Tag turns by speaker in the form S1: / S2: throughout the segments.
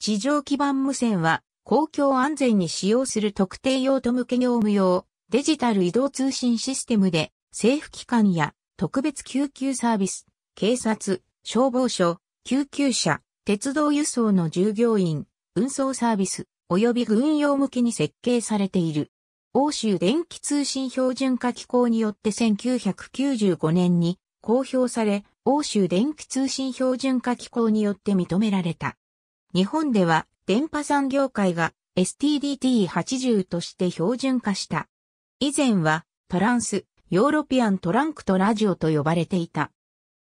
S1: 地上基盤無線は公共安全に使用する特定用途向け業務用デジタル移動通信システムで政府機関や特別救急サービス、警察、消防署、救急車、鉄道輸送の従業員、運送サービス、及び軍用向けに設計されている。欧州電気通信標準化機構によって1995年に公表され、欧州電気通信標準化機構によって認められた。日本では電波産業界が STDT80 として標準化した。以前はトランス、ヨーロピアントランクとラジオと呼ばれていた。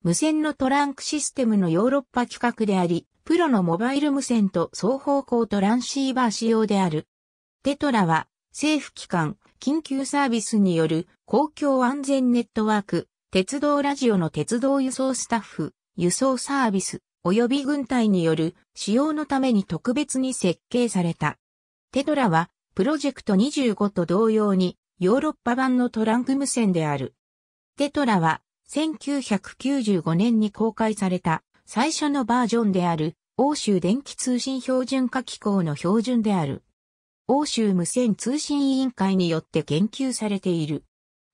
S1: 無線のトランクシステムのヨーロッパ規格であり、プロのモバイル無線と双方向トランシーバー仕様である。テトラは政府機関、緊急サービスによる公共安全ネットワーク、鉄道ラジオの鉄道輸送スタッフ、輸送サービス、及び軍隊による使用のために特別に設計された。テトラは、プロジェクト25と同様に、ヨーロッパ版のトランク無線である。テトラは、1995年に公開された最初のバージョンである、欧州電気通信標準化機構の標準である。欧州無線通信委員会によって研究されている。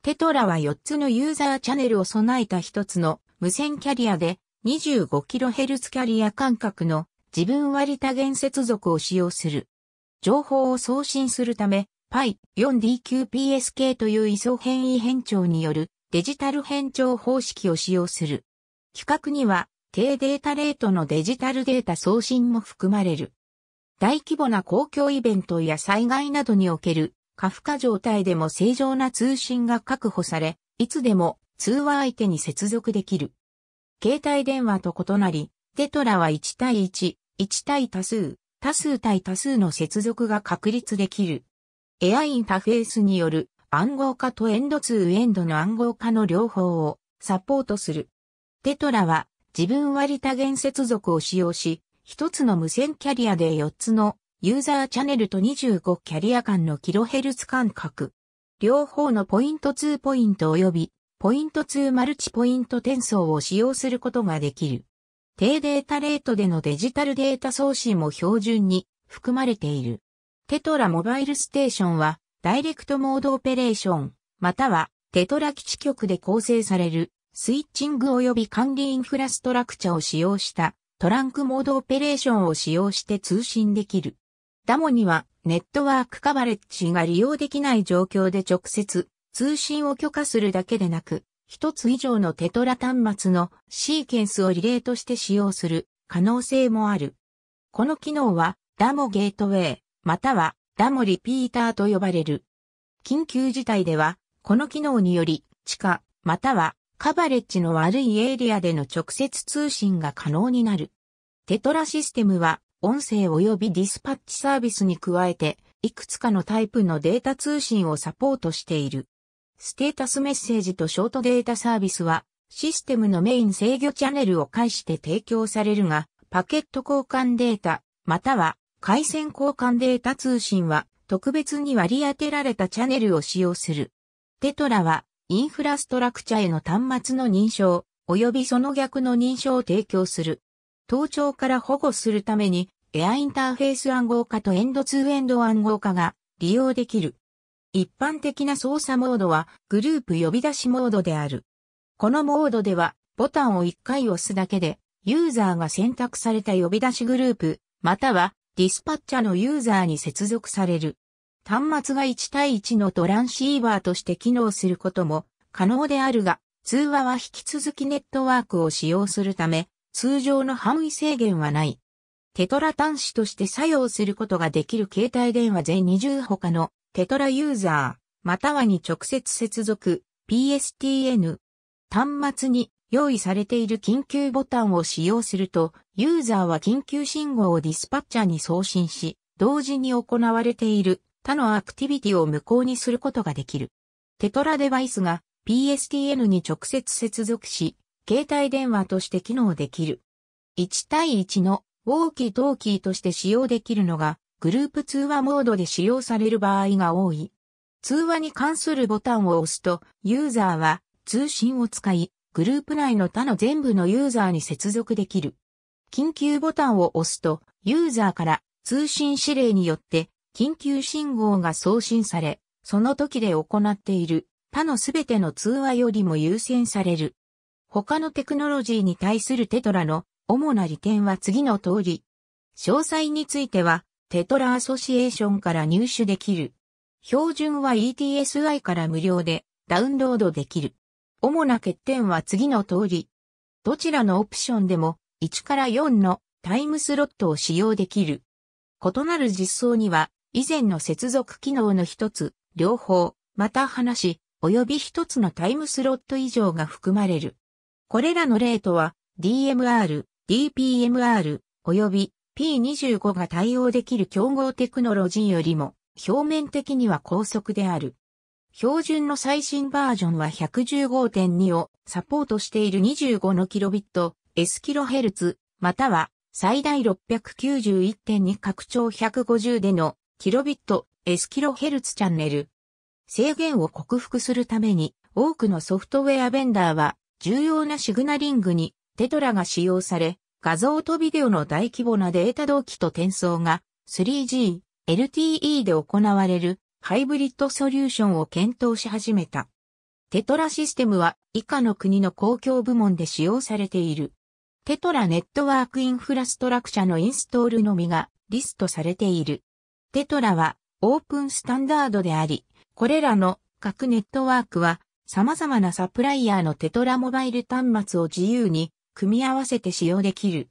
S1: テトラは4つのユーザーチャネルを備えた1つの無線キャリアで、25kHz キャリア間隔の自分割多元接続を使用する。情報を送信するため、Py4DQPSK という位相変異変調によるデジタル変調方式を使用する。規格には低データレートのデジタルデータ送信も含まれる。大規模な公共イベントや災害などにおける過負荷状態でも正常な通信が確保され、いつでも通話相手に接続できる。携帯電話と異なり、テトラは1対1、1対多数、多数対多数の接続が確立できる。エアインタフェースによる暗号化とエンドツーエンドの暗号化の両方をサポートする。テトラは自分割多元接続を使用し、一つの無線キャリアで4つのユーザーチャネルと25キャリア間のキロヘルツ間隔。両方のポイント2ポイント及びポイント2マルチポイント転送を使用することができる。低データレートでのデジタルデータ送信も標準に含まれている。テトラモバイルステーションは、ダイレクトモードオペレーション、またはテトラ基地局で構成されるスイッチング及び管理インフラストラクチャを使用したトランクモードオペレーションを使用して通信できる。ダモにはネットワークカバレッジが利用できない状況で直接通信を許可するだけでなく、一つ以上のテトラ端末のシーケンスをリレーとして使用する可能性もある。この機能は、ダモゲートウェイ、またはダモリピーターと呼ばれる。緊急事態では、この機能により、地下、またはカバレッジの悪いエリアでの直接通信が可能になる。テトラシステムは、音声及びディスパッチサービスに加えて、いくつかのタイプのデータ通信をサポートしている。ステータスメッセージとショートデータサービスは、システムのメイン制御チャンネルを介して提供されるが、パケット交換データ、または回線交換データ通信は、特別に割り当てられたチャンネルを使用する。テトラは、インフラストラクチャへの端末の認証、及びその逆の認証を提供する。盗聴から保護するために、エアインターフェース暗号化とエンドツーエンド暗号化が利用できる。一般的な操作モードはグループ呼び出しモードである。このモードではボタンを1回押すだけでユーザーが選択された呼び出しグループまたはディスパッチャのユーザーに接続される。端末が1対1のトランシーバーとして機能することも可能であるが通話は引き続きネットワークを使用するため通常の範囲制限はない。テトラ端子として作用することができる携帯電話全20他のテトラユーザー、またはに直接接続、PSTN。端末に用意されている緊急ボタンを使用すると、ユーザーは緊急信号をディスパッチャーに送信し、同時に行われている他のアクティビティを無効にすることができる。テトラデバイスが PSTN に直接接続し、携帯電話として機能できる。1対1のウォーキートーキーとして使用できるのがグループ通話モードで使用される場合が多い。通話に関するボタンを押すと、ユーザーは通信を使い、グループ内の他の全部のユーザーに接続できる。緊急ボタンを押すと、ユーザーから通信指令によって緊急信号が送信され、その時で行っている他のすべての通話よりも優先される。他のテクノロジーに対するテトラの主な利点は次の通り。詳細についてはテトラアソシエーションから入手できる。標準は ETSI から無料でダウンロードできる。主な欠点は次の通り。どちらのオプションでも1から4のタイムスロットを使用できる。異なる実装には以前の接続機能の一つ、両方、また話、及び一つのタイムスロット以上が含まれる。これらのレートは DMR、DPMR、及び P25 が対応できる競合テクノロジーよりも表面的には高速である。標準の最新バージョンは115.2をサポートしている25の kbps kHz または最大691.2拡張150での kbps kHz チャンネル。制限を克服するために多くのソフトウェアベンダーは重要なシグナリングにテトラが使用され、画像とビデオの大規模なデータ同期と転送が 3G、LTE で行われるハイブリッドソリューションを検討し始めた。テトラシステムは以下の国の公共部門で使用されている。テトラネットワークインフラストラクチャのインストールのみがリストされている。テトラはオープンスタンダードであり、これらの各ネットワークは様々なサプライヤーのテトラモバイル端末を自由に組み合わせて使用できる。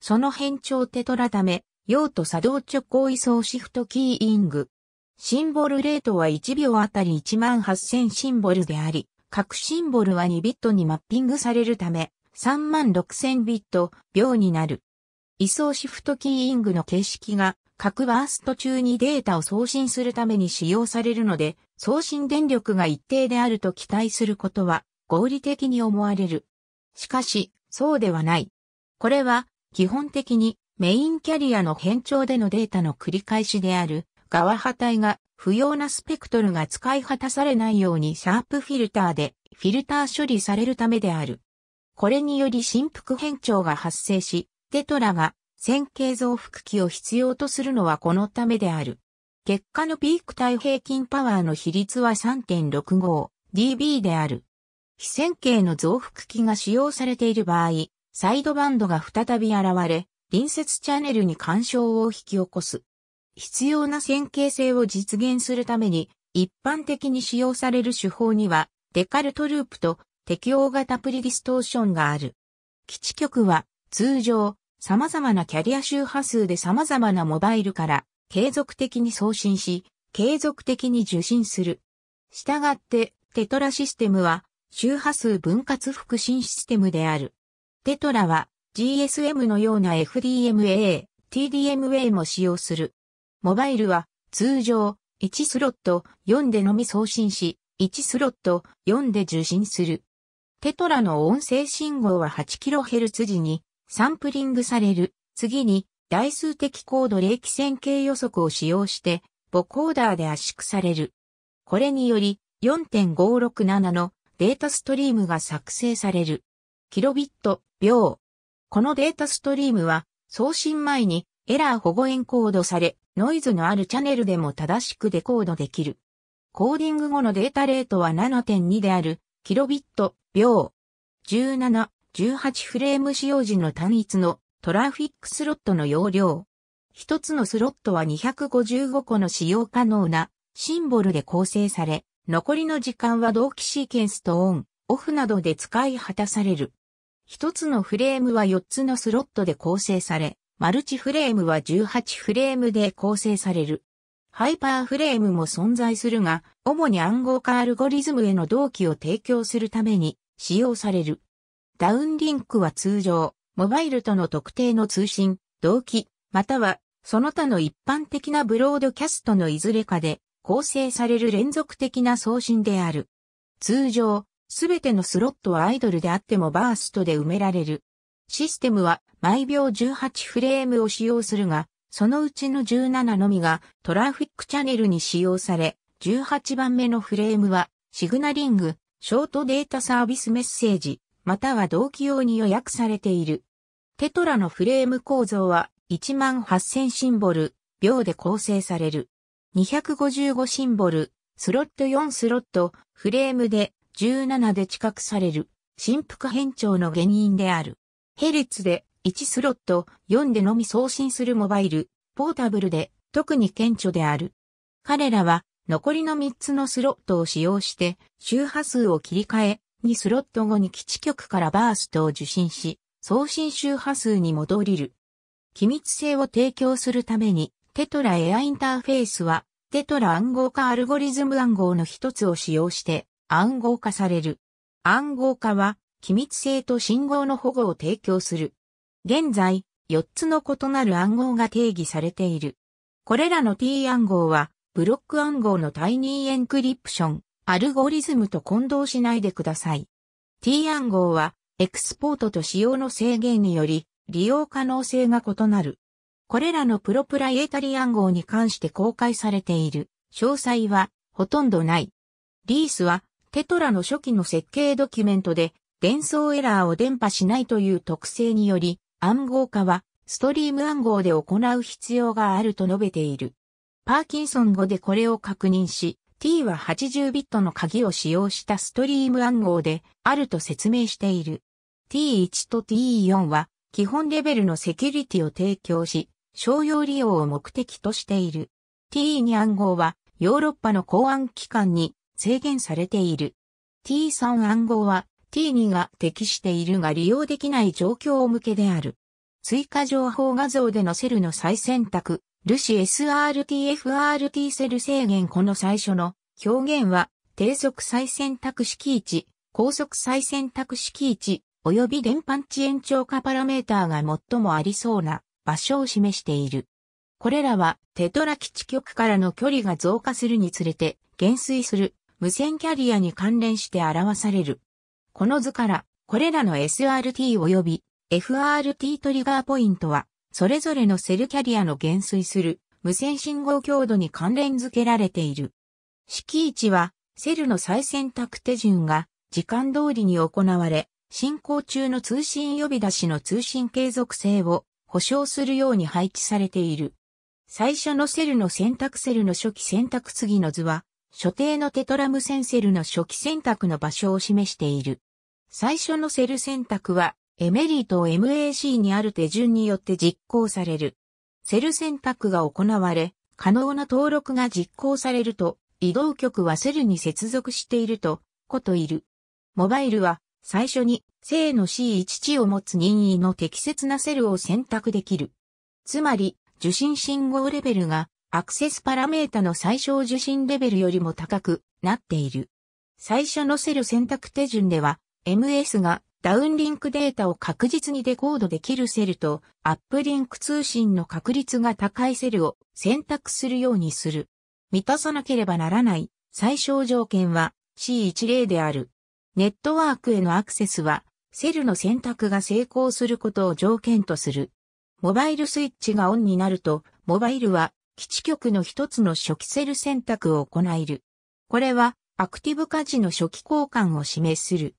S1: その変調テトラため、用途作動直行位相シフトキーイング。シンボルレートは1秒あたり18000シンボルであり、各シンボルは2ビットにマッピングされるため、36000ビット秒になる。位相シフトキーイングの形式が各バースト中にデータを送信するために使用されるので、送信電力が一定であると期待することは合理的に思われる。しかし、そうではない。これは、基本的にメインキャリアの変調でのデータの繰り返しである、側波体が不要なスペクトルが使い果たされないようにシャープフィルターでフィルター処理されるためである。これにより振幅変調が発生し、テトラが線形増幅器を必要とするのはこのためである。結果のピーク体平均パワーの比率は 3.65dB である。非線形の増幅器が使用されている場合、サイドバンドが再び現れ、隣接チャンネルに干渉を引き起こす。必要な線形性を実現するために、一般的に使用される手法には、デカルトループと適応型プリディストーションがある。基地局は、通常、様々なキャリア周波数で様々なモバイルから継続的に送信し、継続的に受信する。したがって、テトラシステムは、周波数分割副進システムである。テトラは GSM のような FDMA、TDMA も使用する。モバイルは通常1スロット4でのみ送信し、1スロット4で受信する。テトラの音声信号は 8kHz 時にサンプリングされる。次に代数的高度冷気線形予測を使用して、ボコーダーで圧縮される。これにより4.567のデータストリームが作成される。キロビット秒。このデータストリームは送信前にエラー保護エンコードされ、ノイズのあるチャンネルでも正しくデコードできる。コーディング後のデータレートは7.2である、キロビット秒。17、18フレーム使用時の単一のトラフィックスロットの容量。一つのスロットは255個の使用可能なシンボルで構成され、残りの時間は同期シーケンスとオン、オフなどで使い果たされる。一つのフレームは4つのスロットで構成され、マルチフレームは18フレームで構成される。ハイパーフレームも存在するが、主に暗号化アルゴリズムへの同期を提供するために使用される。ダウンリンクは通常、モバイルとの特定の通信、同期、またはその他の一般的なブロードキャストのいずれかで構成される連続的な送信である。通常、すべてのスロットはアイドルであってもバーストで埋められる。システムは毎秒18フレームを使用するが、そのうちの17のみがトラフィックチャネルに使用され、18番目のフレームはシグナリング、ショートデータサービスメッセージ、または同期用に予約されている。テトラのフレーム構造は1万8000シンボル、秒で構成される。255シンボル、スロット4スロット、フレームで17で知覚される、振幅変調の原因である。ヘルツで1スロット4でのみ送信するモバイル、ポータブルで特に顕著である。彼らは残りの3つのスロットを使用して周波数を切り替え、2スロット後に基地局からバーストを受信し、送信周波数に戻りる。機密性を提供するためにテトラエアインターフェースは、テトラ暗号化アルゴリズム暗号の一つを使用して暗号化される。暗号化は、機密性と信号の保護を提供する。現在、4つの異なる暗号が定義されている。これらの T 暗号は、ブロック暗号のタイニーエンクリプション、アルゴリズムと混同しないでください。T 暗号は、エクスポートと使用の制限により、利用可能性が異なる。これらのプロプライエタリ暗号に関して公開されている詳細はほとんどない。リースはテトラの初期の設計ドキュメントで伝送エラーを伝播しないという特性により暗号化はストリーム暗号で行う必要があると述べている。パーキンソン語でこれを確認し t は80ビットの鍵を使用したストリーム暗号であると説明している。t1 と t4 は基本レベルのセキュリティを提供し、商用利用を目的としている。T2 暗号はヨーロッパの公安機関に制限されている。T3 暗号は T2 が適しているが利用できない状況向けである。追加情報画像でのセルの再選択、ルシ SRTFRT セル制限この最初の表現は低速再選択式1、高速再選択式1、及び電波値延長化パラメーターが最もありそうな場所を示している。これらはテトラ基地局からの距離が増加するにつれて減衰する無線キャリアに関連して表される。この図からこれらの SRT 及び FRT トリガーポイントはそれぞれのセルキャリアの減衰する無線信号強度に関連付けられている。式位置はセルの再選択手順が時間通りに行われ、進行中の通信呼び出しの通信継続性を保証するように配置されている。最初のセルの選択セルの初期選択次の図は、所定のテトラム線セルの初期選択の場所を示している。最初のセル選択は、エメリーを MAC にある手順によって実行される。セル選択が行われ、可能な登録が実行されると、移動局はセルに接続していると、こといる。モバイルは最初に正の C1 値を持つ任意の適切なセルを選択できる。つまり、受信信号レベルがアクセスパラメータの最小受信レベルよりも高くなっている。最初のセル選択手順では、MS がダウンリンクデータを確実にデコードできるセルとアップリンク通信の確率が高いセルを選択するようにする。満たさなければならない最小条件は C10 である。ネットワークへのアクセスは、セルの選択が成功することを条件とする。モバイルスイッチがオンになると、モバイルは基地局の一つの初期セル選択を行える。これは、アクティブ価値の初期交換を示する。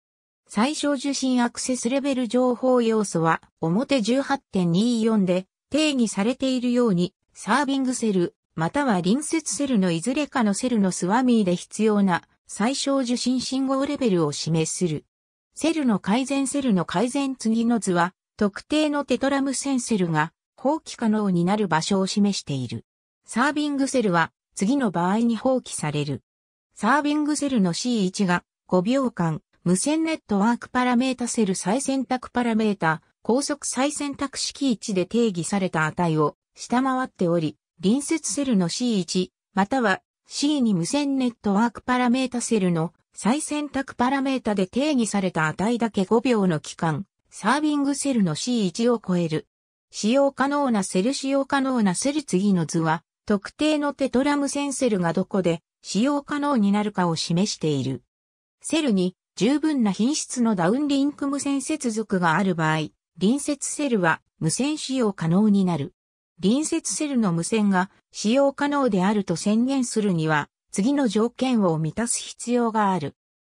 S1: 最小受信アクセスレベル情報要素は表18.24で定義されているようにサービングセルまたは隣接セルのいずれかのセルのスワミーで必要な最小受信信号レベルを示する。セルの改善セルの改善次の図は、特定のテトラム線セルが放棄可能になる場所を示している。サービングセルは次の場合に放棄される。サービングセルの C1 が5秒間無線ネットワークパラメータセル再選択パラメータ高速再選択式1で定義された値を下回っており、隣接セルの C1 または C に無線ネットワークパラメータセルの再選択パラメータで定義された値だけ5秒の期間、サービングセルの C1 を超える。使用可能なセル使用可能なセル次の図は、特定のテトラム線セルがどこで使用可能になるかを示している。セルに十分な品質のダウンリンク無線接続がある場合、隣接セルは無線使用可能になる。隣接セルの無線が使用可能であると宣言するには、次の条件を満たす必要がある。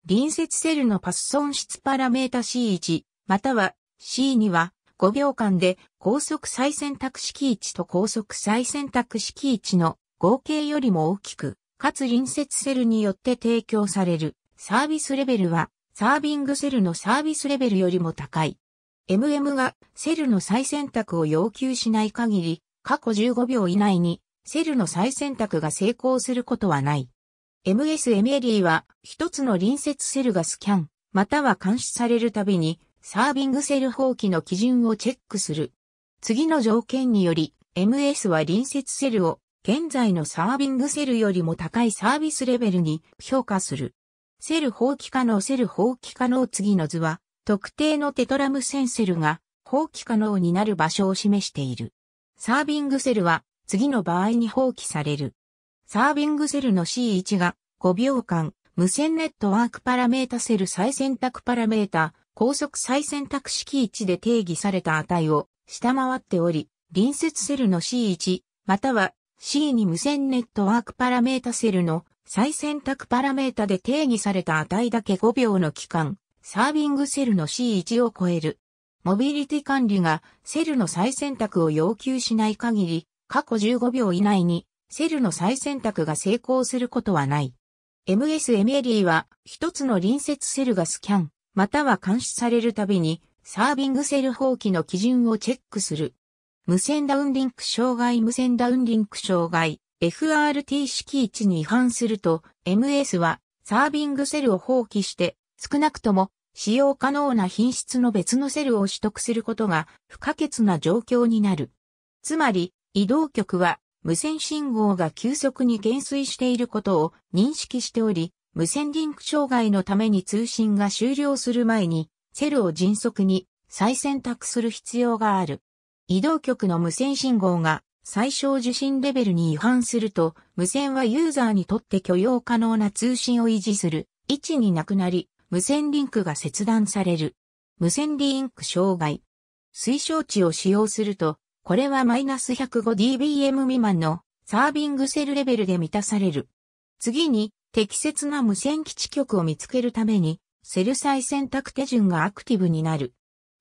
S1: 隣接セルのパス損失パラメータ C1、または C2 は5秒間で高速再選択式1と高速再選択式1の合計よりも大きく、かつ隣接セルによって提供されるサービスレベルはサービングセルのサービスレベルよりも高い。MM がセルの再選択を要求しない限り過去15秒以内にセルの再選択が成功することはない。MSMLE は一つの隣接セルがスキャン、または監視されるたびにサービングセル放棄の基準をチェックする。次の条件により MS は隣接セルを現在のサービングセルよりも高いサービスレベルに評価する。セル放棄可能セル放棄可能次の図は特定のテトラムセンセルが放棄可能になる場所を示している。サービングセルは次の場合に放棄される。サービングセルの C1 が5秒間無線ネットワークパラメータセル再選択パラメータ高速再選択式1で定義された値を下回っており、隣接セルの C1 または C2 無線ネットワークパラメータセルの再選択パラメータで定義された値だけ5秒の期間、サービングセルの C1 を超えるモビリティ管理がセルの再選択を要求しない限り、過去15秒以内にセルの再選択が成功することはない。MSMLE は一つの隣接セルがスキャン、または監視されるたびにサービングセル放棄の基準をチェックする。無線ダウンリンク障害無線ダウンリンク障害 FRT 式位置に違反すると MS はサービングセルを放棄して少なくとも使用可能な品質の別のセルを取得することが不可欠な状況になる。つまり、移動局は無線信号が急速に減衰していることを認識しており、無線リンク障害のために通信が終了する前に、セルを迅速に再選択する必要がある。移動局の無線信号が最小受信レベルに違反すると、無線はユーザーにとって許容可能な通信を維持する位置になくなり、無線リンクが切断される。無線リンク障害。推奨値を使用すると、これはマイナス 105dBm 未満のサービングセルレベルで満たされる。次に、適切な無線基地局を見つけるために、セル再選択手順がアクティブになる。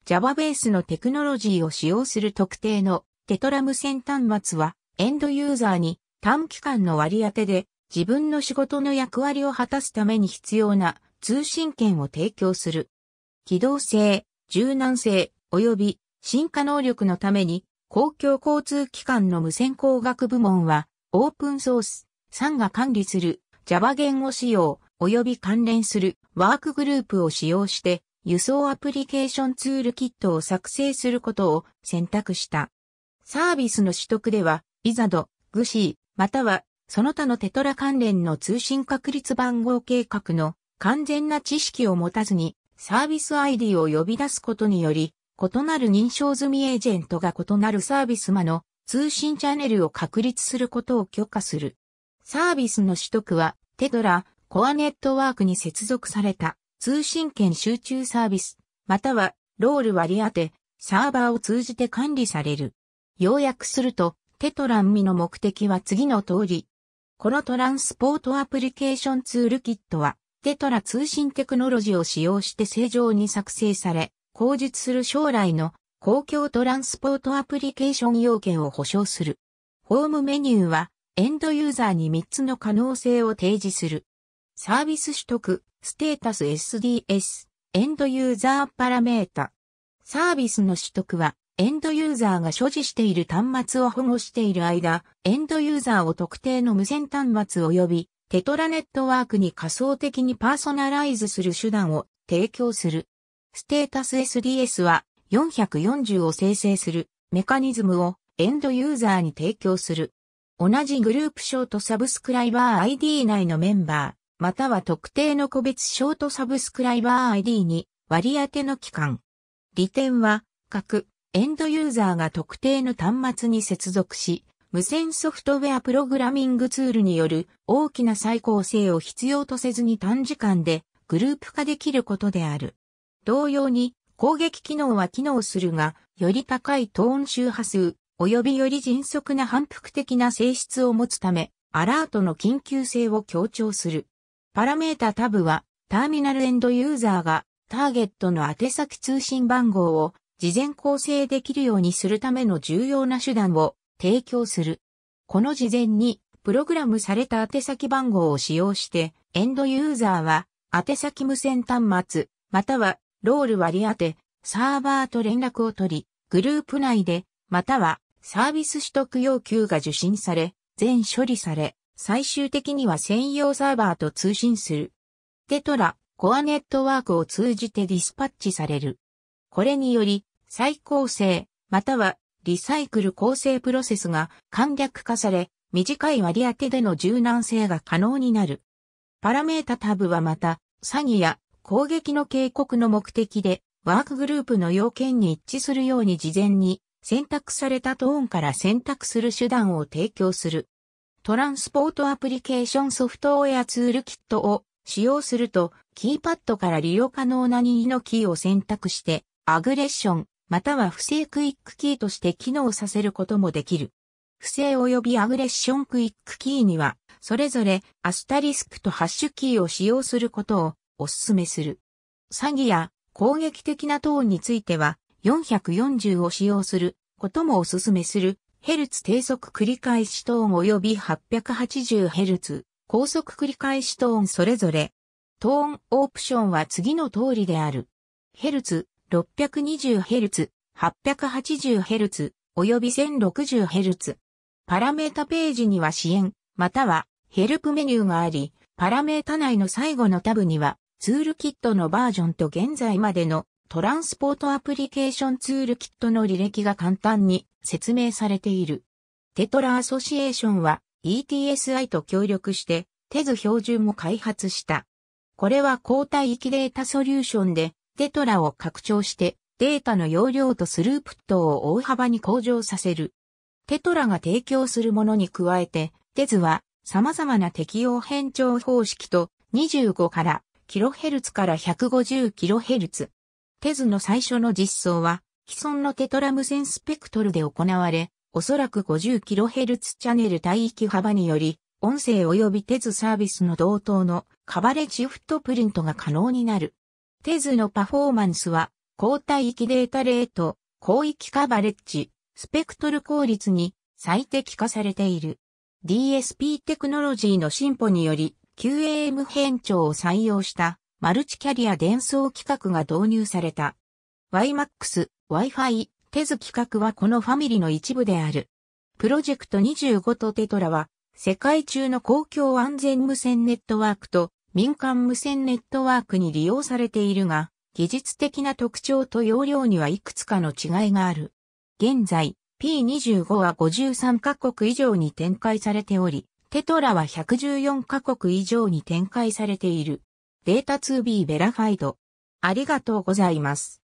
S1: Java ベースのテクノロジーを使用する特定のテトラ無線端末は、エンドユーザーに短期間の割り当てで自分の仕事の役割を果たすために必要な通信権を提供する。機動性、柔軟性、及び進化能力のために、公共交通機関の無線工学部門は、オープンソース、3が管理する Java 言語使用、及び関連するワークグループを使用して、輸送アプリケーションツールキットを作成することを選択した。サービスの取得では、イザド、グシー、またはその他のテトラ関連の通信確率番号計画の完全な知識を持たずにサービス ID を呼び出すことにより、異なる認証済みエージェントが異なるサービス間の通信チャンネルを確立することを許可する。サービスの取得は、テドラ、コアネットワークに接続された通信権集中サービス、またはロール割り当て、サーバーを通じて管理される。要約すると、テトランミの目的は次の通り。このトランスポートアプリケーションツールキットは、テトラ通信テクノロジーを使用して正常に作成され、口述する将来の公共トランスポートアプリケーション要件を保証する。ホームメニューは、エンドユーザーに3つの可能性を提示する。サービス取得、ステータス SDS、エンドユーザーパラメータ。サービスの取得は、エンドユーザーが所持している端末を保護している間、エンドユーザーを特定の無線端末及びテトラネットワークに仮想的にパーソナライズする手段を提供する。ステータス SDS は440を生成するメカニズムをエンドユーザーに提供する。同じグループショートサブスクライバー ID 内のメンバー、または特定の個別ショートサブスクライバー ID に割り当ての期間。利点は、各エンドユーザーが特定の端末に接続し、無線ソフトウェアプログラミングツールによる大きな再構成を必要とせずに短時間でグループ化できることである。同様に攻撃機能は機能するが、より高いトーン周波数、及びより迅速な反復的な性質を持つため、アラートの緊急性を強調する。パラメータタブは、ターミナルエンドユーザーがターゲットの宛先通信番号を事前構成できるようにするための重要な手段を提供する。この事前にプログラムされた宛先番号を使用して、エンドユーザーは宛先無線端末、またはロール割り当て、サーバーと連絡を取り、グループ内で、またはサービス取得要求が受信され、全処理され、最終的には専用サーバーと通信する。テトラ、コアネットワークを通じてディスパッチされる。これにより、再構成、またはリサイクル構成プロセスが簡略化され、短い割り当てでの柔軟性が可能になる。パラメータタブはまた、詐欺や攻撃の警告の目的で、ワークグループの要件に一致するように事前に選択されたトーンから選択する手段を提供する。トランスポートアプリケーションソフトウェアツールキットを使用すると、キーパッドから利用可能な任意のキーを選択して、アグレッション、または不正クイックキーとして機能させることもできる。不正及びアグレッションクイックキーには、それぞれアスタリスクとハッシュキーを使用することをお勧めする。詐欺や攻撃的なトーンについては、440を使用することもお勧めする。ヘルツ低速繰り返しトーン及び 880Hz 高速繰り返しトーンそれぞれ。トーンオプションは次の通りである。ヘルツ 620Hz、880Hz、および 1060Hz。パラメータページには支援、またはヘルプメニューがあり、パラメータ内の最後のタブには、ツールキットのバージョンと現在までのトランスポートアプリケーションツールキットの履歴が簡単に説明されている。テトラアソシエーションは ETSI と協力してテズ標準も開発した。これは交代域データソリューションでテトラを拡張してデータの容量とスループットを大幅に向上させる。テトラが提供するものに加えて、テズは様々な適用変調方式と25から kHz から 150kHz。テズの最初の実装は既存のテトラ無線スペクトルで行われ、おそらく 50kHz チャンネル帯域幅により、音声及びテズサービスの同等のカバレッジフットプリントが可能になる。テズのパフォーマンスは、高帯域データレート、広域カバレッジ、スペクトル効率に最適化されている。DSP テクノロジーの進歩により、QAM 変調を採用したマルチキャリア伝送規格が導入された。YMAX、Wi-Fi、テズ規格はこのファミリーの一部である。プロジェクト25とテトラは、世界中の公共安全無線ネットワークと民間無線ネットワークに利用されているが、技術的な特徴と容量にはいくつかの違いがある。現在、P25 は53カ国以上に展開されており、テトラは114カ国以上に展開されている。データ 2B ベラファイド。ありがとうございます。